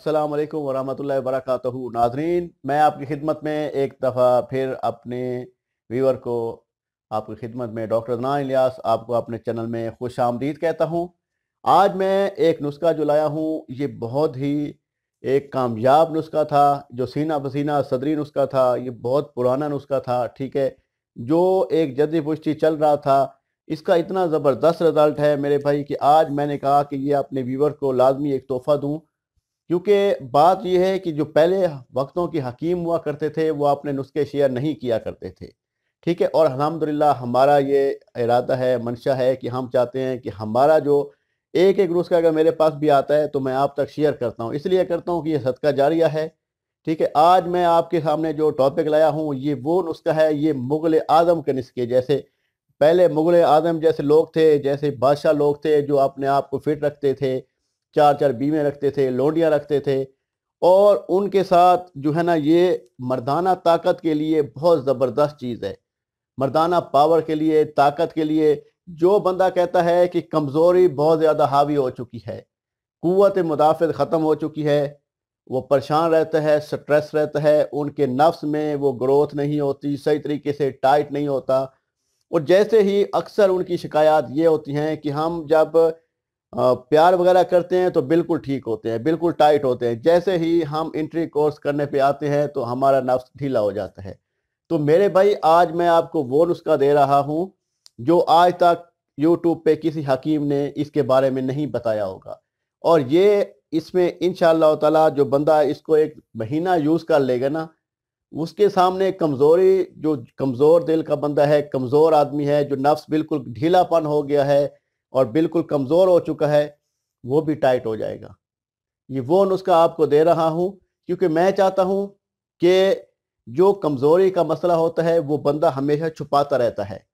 अस्सलाम वालेकुम वरहमतुल्लाहि वबरकातुहू नाजरीन मैं आपकी खिदमत में एक दफ़ा फिर अपने व्यूअर को आपकी खिदमत में डॉक्टर जनान इलियास आपको अपने चैनल में खुश आमदीद कहता हूँ आज मैं एक नुस्खा जो लाया हूँ ये बहुत ही एक कामयाब नुस्खा था जो सीना पसीना सदरी नुस्खा था ये बहुत पुराना नुस्खा था ठीक है जो एक जदी पुष्टि चल रहा था इसका इतना ज़बरदस्त रिज़ल्ट है मेरे भाई कि आज मैंने कहा कि ये अपने व्यूअर को लाजमी एक तोहफ़ा दूँ क्योंकि बात यह है कि जो पहले वक्तों की हकीम हुआ करते थे वो अपने नुस्खे शेयर नहीं किया करते थे ठीक है और अलहमदिल्ला हमारा ये इरादा है मंशा है कि हम चाहते हैं कि हमारा जो एक एक नुस्खा अगर मेरे पास भी आता है तो मैं आप तक शेयर करता हूँ इसलिए करता हूँ कि ये सदका जारिया है ठीक है आज मैं आपके सामने जो टॉपिक लाया हूँ ये वो नुस्खा है ये मुग़ल आज़म के नुस्खे जैसे पहले मुग़ल आज़म जैसे लोग थे जैसे बादशाह लोग थे जो अपने आप को फिट रखते थे चार चार बीवें रखते थे लोडियाँ रखते थे और उनके साथ जो है ना ये मर्दाना ताकत के लिए बहुत ज़बरदस्त चीज़ है मर्दाना पावर के लिए ताकत के लिए जो बंदा कहता है कि कमज़ोरी बहुत ज़्यादा हावी हो चुकी है क़वत मुदाफ़त ख़त्म हो चुकी है वो परेशान रहता है स्ट्रेस रहता है उनके नफ्स में वो ग्रोथ नहीं होती सही तरीके से टाइट नहीं होता और जैसे ही अक्सर उनकी शिकायत ये होती हैं कि हम जब प्यार वगैरह करते हैं तो बिल्कुल ठीक होते हैं बिल्कुल टाइट होते हैं जैसे ही हम इंट्री कोर्स करने पे आते हैं तो हमारा नफ्स ढीला हो जाता है तो मेरे भाई आज मैं आपको वो नुस्खा दे रहा हूँ जो आज तक यूट्यूब पे किसी हकीम ने इसके बारे में नहीं बताया होगा और ये इसमें इन ताला जो बंदा इसको एक महीना यूज़ कर लेगा ना उसके सामने कमज़ोरी जो कमज़ोर दिल का बंदा है कमज़ोर आदमी है जो नफ्स बिल्कुल ढीलापन हो गया है और बिल्कुल कमज़ोर हो चुका है वो भी टाइट हो जाएगा ये वो नुस्खा आपको दे रहा हूँ क्योंकि मैं चाहता हूँ कि जो कमज़ोरी का मसला होता है वो बंदा हमेशा छुपाता रहता है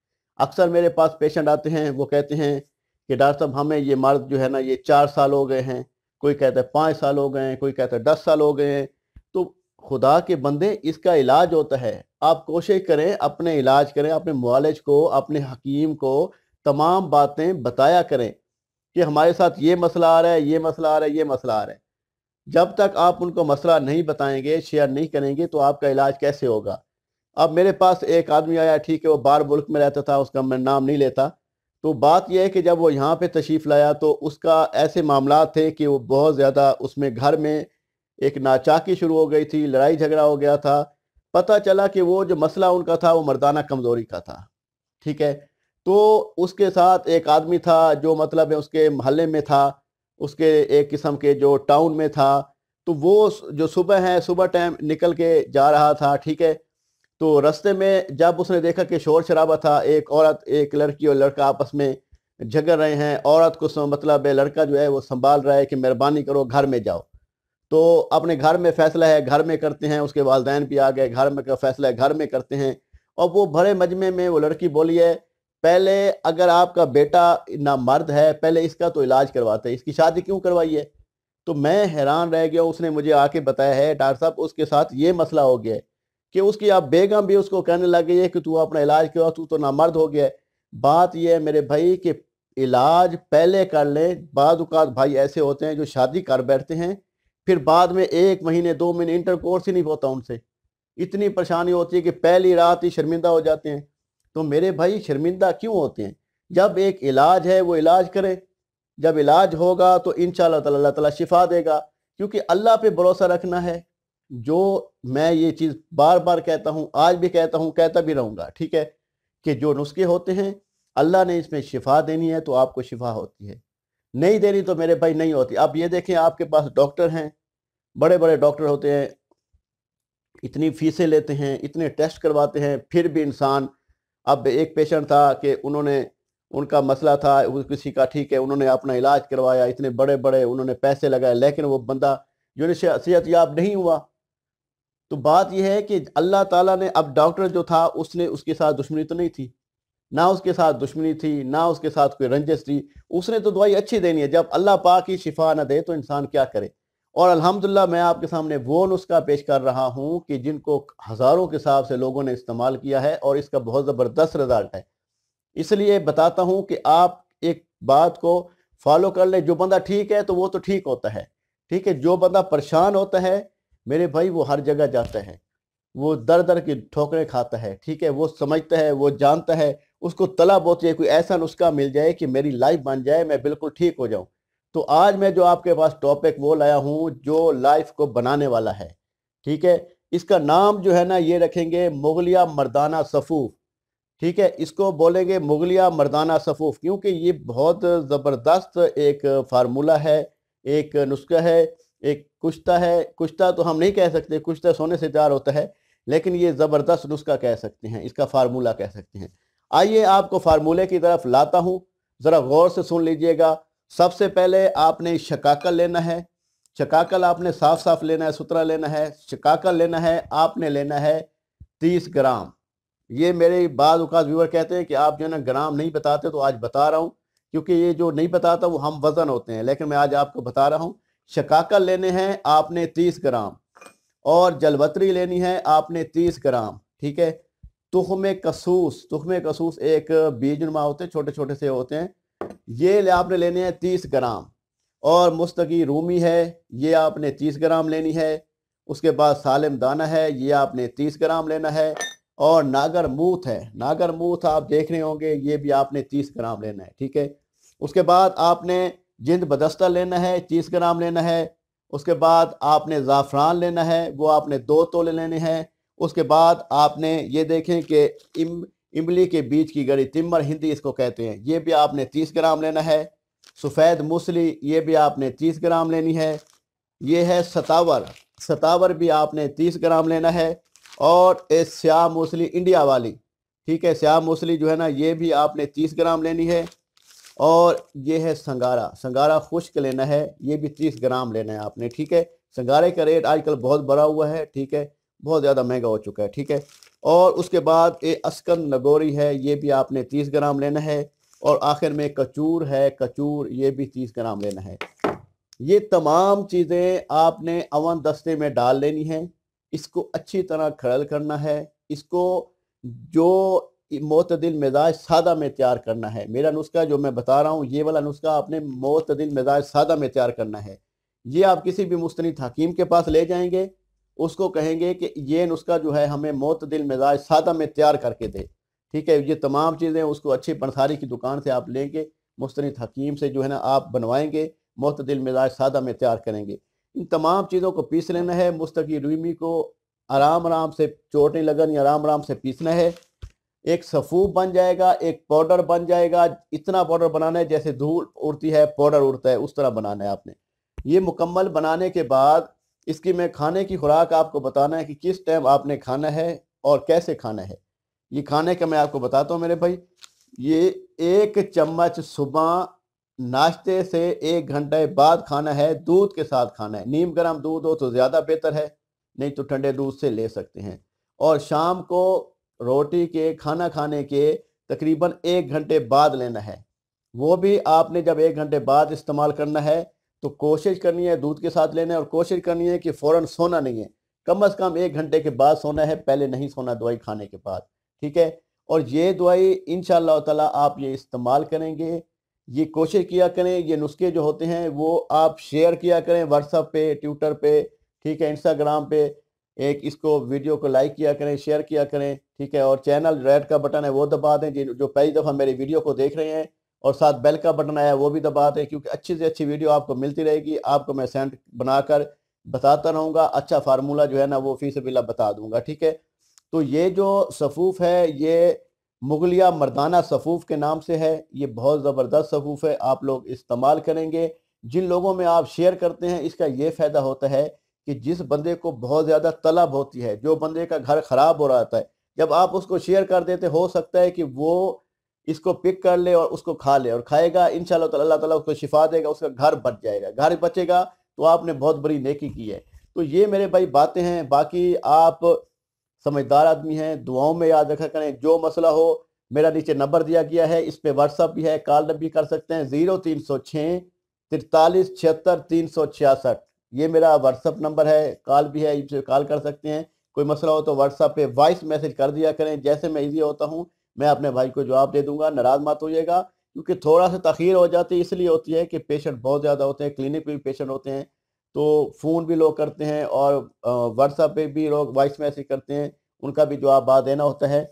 अक्सर मेरे पास पेशेंट आते हैं वो कहते हैं कि डॉक्टर साहब हमें ये मर्द जो है ना ये चार साल हो गए हैं कोई कहता है पाँच साल हो गए हैं कोई कहता है दस साल हो गए हैं तो खुदा के बंदे इसका इलाज होता है आप कोशिश करें अपने इलाज करें अपने मालिज को अपने हकीम को तमाम बातें बताया करें कि हमारे साथ ये मसला आ रहा है ये मसला आ रहा है ये मसला आ रहा है जब तक आप उनको मसला नहीं बताएंगे शेयर नहीं करेंगे तो आपका इलाज कैसे होगा अब मेरे पास एक आदमी आया ठीक है वो बाहर मुल्क में रहता था उसका मैं नाम नहीं लेता तो बात यह है कि जब वो यहाँ पे तशरीफ़ लाया तो उसका ऐसे मामला थे कि वो बहुत ज़्यादा उसमें घर में एक नाचाकी शुरू हो गई थी लड़ाई झगड़ा हो गया था पता चला कि वो जो मसला उनका था वो मर्दाना कमज़ोरी का था ठीक है तो उसके साथ एक आदमी था जो मतलब है उसके मोहल्ले में था उसके एक किस्म के जो टाउन में था तो वो जो सुबह है सुबह टाइम निकल के जा रहा था ठीक है तो रास्ते में जब उसने देखा कि शोर शराबा था एक औरत एक लड़की और लड़का आपस में झगड़ रहे हैं औरत को मतलब है लड़का जो है वो संभाल रहा है कि मेहरबानी करो घर में जाओ तो अपने घर में फैसला है घर में करते हैं उसके वालदेन भी आ गए घर में का फैसला है घर में करते हैं और वो भरे मजमे में वो लड़की बोली है पहले अगर आपका बेटा ना मर्द है पहले इसका तो इलाज करवाते इसकी शादी क्यों करवाई है तो मैं हैरान रह गया उसने मुझे आके बताया है डॉक्टर साहब उसके साथ ये मसला हो गया है कि उसकी आप बेगम भी उसको कहने लग गई है कि तू अपना इलाज क्यों तू तो ना मर्द हो गया है बात यह है मेरे भाई कि इलाज पहले कर लें बाज़ात भाई ऐसे होते हैं जो शादी कर बैठते हैं फिर बाद में एक महीने दो महीने इंटरकोर्स ही नहीं होता उनसे इतनी परेशानी होती है कि पहली रात ही शर्मिंदा हो जाते हैं तो मेरे भाई शर्मिंदा क्यों होते हैं जब एक इलाज है वो इलाज करे जब इलाज होगा तो इन शाह तला शिफा देगा क्योंकि अल्लाह पे भरोसा रखना है जो मैं ये चीज़ बार बार कहता हूँ आज भी कहता हूँ कहता भी रहूँगा ठीक है कि जो नुस्खे होते हैं अल्लाह ने इसमें शिफा देनी है तो आपको शिफा होती है नहीं देनी तो मेरे भाई नहीं होती आप ये देखें आपके पास डॉक्टर हैं बड़े बड़े डॉक्टर होते हैं इतनी फीसें लेते हैं इतने टेस्ट करवाते हैं फिर भी इंसान अब एक पेशेंट था कि उन्होंने उनका मसला था किसी का ठीक है उन्होंने अपना इलाज करवाया इतने बड़े बड़े उन्होंने पैसे लगाए लेकिन वो बंदा जो सेहत याब नहीं हुआ तो बात यह है कि अल्लाह ताला ने अब डॉक्टर जो था उसने उसके साथ दुश्मनी तो नहीं थी ना उसके साथ दुश्मनी थी ना उसके साथ कोई रंजिश थी उसने तो दवाई अच्छी देनी है जब अल्लाह पाक ही शिफा ना दे तो इंसान क्या करे और अल्हम्दुलिल्लाह मैं आपके सामने वो नुस्खा पेश कर रहा हूँ कि जिनको हज़ारों के हिसाब से लोगों ने इस्तेमाल किया है और इसका बहुत ज़बरदस्त रिज़ल्ट है इसलिए बताता हूँ कि आप एक बात को फॉलो कर लें जो बंदा ठीक है तो वो तो ठीक होता है ठीक है जो बंदा परेशान होता है मेरे भाई वो हर जगह जाता है वो दर दर की ठोकरें खाता है ठीक है वो समझता है वो जानता है उसको तलब होती है कोई ऐसा नुस्खा मिल जाए कि मेरी लाइफ बन जाए मैं बिल्कुल ठीक हो जाऊँ तो आज मैं जो आपके पास टॉपिक वो लाया हूँ जो लाइफ को बनाने वाला है ठीक है इसका नाम जो है ना ये रखेंगे मुगलिया मर्दाना सफ़ूफ ठीक है इसको बोलेंगे मुगलिया मर्दाना सफ़ूफ क्योंकि ये बहुत ज़बरदस्त एक फार्मूला है एक नुस्खा है एक कुश्ता है कुश्ता तो हम नहीं कह सकते कुश्ता सोने से तैयार होता है लेकिन ये ज़बरदस्त नुस्खा कह सकते हैं इसका फार्मूला कह सकते हैं आइए आपको फार्मूले की तरफ लाता हूँ ज़रा गौर से सुन लीजिएगा सबसे पहले आपने शकाकल लेना है शकाकल आपने साफ साफ लेना है सुथरा लेना है शकाकल लेना है आपने लेना है तीस ग्राम ये मेरे बाद उकाज व्यूअर कहते हैं कि आप जो है ना ग्राम नहीं बताते तो आज बता रहा हूँ क्योंकि ये जो नहीं बताता वो हम वज़न होते हैं लेकिन मैं आज आपको बता रहा हूँ शकाकल लेने हैं आपने तीस ग्राम और जलवतरी लेनी है आपने तीस ग्राम ठीक है तुख में कसूस तुहम कसूस एक बीज नुमा होते हैं छोटे छोटे से होते हैं ये ले आपने लेने हैं तीस ग्राम और मुस्तकी रूमी है ये आपने तीस ग्राम लेनी है उसके बाद सालिम दाना है ये आपने तीस ग्राम लेना है और नागर मूथ है नागर मूथ आप देख रहे होंगे ये भी आपने तीस ग्राम लेना है ठीक है उसके बाद आपने जिंद बदस्ता लेना है तीस ग्राम लेना है उसके बाद आपने ज़ाफ़रान लेना है वो आपने दो तोले लेने हैं उसके बाद आपने ये देखें कि इमली के बीज की गड़ी तिम्बर हिंदी इसको कहते हैं ये भी आपने तीस ग्राम लेना है सफ़ेद मूसली ये भी आपने तीस ग्राम लेनी है ये है सतावर सतावर भी आपने तीस ग्राम लेना है और ए स्याह मूसली इंडिया वाली ठीक है स्याह मूसली जो है ना ये भी आपने तीस ग्राम लेनी है और ये है संगारा संगारा खुश्क लेना है ये भी तीस ग्राम लेना है आपने ठीक है संगारे का रेट आजकल बहुत बड़ा हुआ है ठीक है बहुत ज़्यादा महंगा हो चुका है ठीक है और उसके बाद ये अस्कन नगोरी है ये भी आपने तीस ग्राम लेना है और आखिर में कचूर है कचूर ये भी तीस ग्राम लेना है ये तमाम चीज़ें आपने अवन दस्ते में डाल लेनी है इसको अच्छी तरह खड़ल करना है इसको जो मोतदिल मिजाज सादा में तैयार करना है मेरा नुस्खा जो मैं बता रहा हूँ ये वाला नुस्खा आपने मोतदिल मिजाज सादा में तैयार करना है ये आप किसी भी मुस्तनी हकीम के पास ले जाएंगे उसको कहेंगे कि ये नुस्खा जो है हमें मोतदिल मिजाज सादा में तैयार करके दे ठीक है ये तमाम चीज़ें उसको अच्छी बनसारी की दुकान से आप लेंगे मुस्तरद हकीम से जो है ना आप बनवाएंगे मोतदिल मिजाज सादा में तैयार करेंगे इन तमाम चीज़ों को पीस लेना है मुस्तकी रूमी को आराम आराम से चोट नहीं या आराम आराम से पीसना है एक सफूब बन जाएगा एक पाउडर बन जाएगा इतना पाउडर बनाना है जैसे धूल उड़ती है पाउडर उड़ता है उस तरह बनाना है आपने ये मुकम्मल बनाने के बाद इसकी मैं खाने की खुराक आपको बताना है कि किस टाइम आपने खाना है और कैसे खाना है ये खाने का मैं आपको बताता हूँ मेरे भाई ये एक चम्मच सुबह नाश्ते से एक घंटे बाद खाना है दूध के साथ खाना है नीम गर्म दूध हो तो ज़्यादा बेहतर है नहीं तो ठंडे दूध से ले सकते हैं और शाम को रोटी के खाना खाने के तकरीबन एक घंटे बाद लेना है वो भी आपने जब एक घंटे बाद इस्तेमाल करना है तो कोशिश करनी है दूध के साथ लेना है और कोशिश करनी है कि फ़ौरन सोना नहीं है कम अज़ कम एक घंटे के बाद सोना है पहले नहीं सोना दवाई खाने के बाद ठीक है और ये दवाई इन ताला आप ये इस्तेमाल करेंगे ये कोशिश किया करें ये नुस्खे जो होते हैं वो आप शेयर किया करें व्हाट्सअप पे ट्विटर पे ठीक है इंस्टाग्राम पे एक इसको वीडियो को लाइक किया करें शेयर किया करें ठीक है और चैनल रेड का बटन है वो दबा दें जो पहली दफ़ा मेरी वीडियो को देख रहे हैं और साथ बेल का बटन आया वो भी दबा दें क्योंकि अच्छी से अच्छी वीडियो आपको मिलती रहेगी आपको मैं सेंड बनाकर बताता रहूँगा अच्छा फार्मूला जो है ना वो फीस बिल्ला बता दूंगा ठीक है तो ये जो सफूफ है ये मुगलिया मर्दाना सफूफ के नाम से है ये बहुत ज़बरदस्त सफूफ है आप लोग इस्तेमाल करेंगे जिन लोगों में आप शेयर करते हैं इसका ये फ़ायदा होता है कि जिस बंदे को बहुत ज़्यादा तलब होती है जो बंदे का घर ख़राब हो रहा है जब आप उसको शेयर कर देते हो सकता है कि वो इसको पिक कर ले और उसको खा ले और खाएगा इन तो अल्लाह ताला उसको शिफा देगा उसका घर बच जाएगा घर बचेगा तो आपने बहुत बड़ी नेकी की है तो ये मेरे भाई बातें हैं बाकी आप समझदार आदमी हैं दुआओं में याद रखा करें जो मसला हो मेरा नीचे नंबर दिया गया है इस पर व्हाट्सअप भी है कॉल भी कर सकते हैं ज़ीरो तीन सौ छः तिरतालीस छिहत्तर तीन सौ छियासठ ये मेरा व्हाट्सअप नंबर है कॉल भी है इनसे कॉल कर सकते हैं कोई मसला हो तो व्हाट्सअप पे वॉइस मैसेज कर दिया करें जैसे मैं इजी होता हूँ मैं अपने भाई को जवाब दे दूंगा नाराज मत होइएगा क्योंकि थोड़ा सा तखीर हो जाती है इसलिए होती है कि पेशेंट बहुत ज़्यादा होते हैं क्लिनिक पे भी पेशेंट होते हैं तो फ़ोन भी लोग करते हैं और व्हाट्सअप पे भी लोग वॉइस मैसेज करते हैं उनका भी जवाब आ देना होता है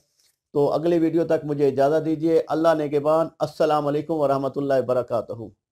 तो अगले वीडियो तक मुझे इजाज़त दीजिए अल्लाह ने नेगबान असलकम वरहमल वर्का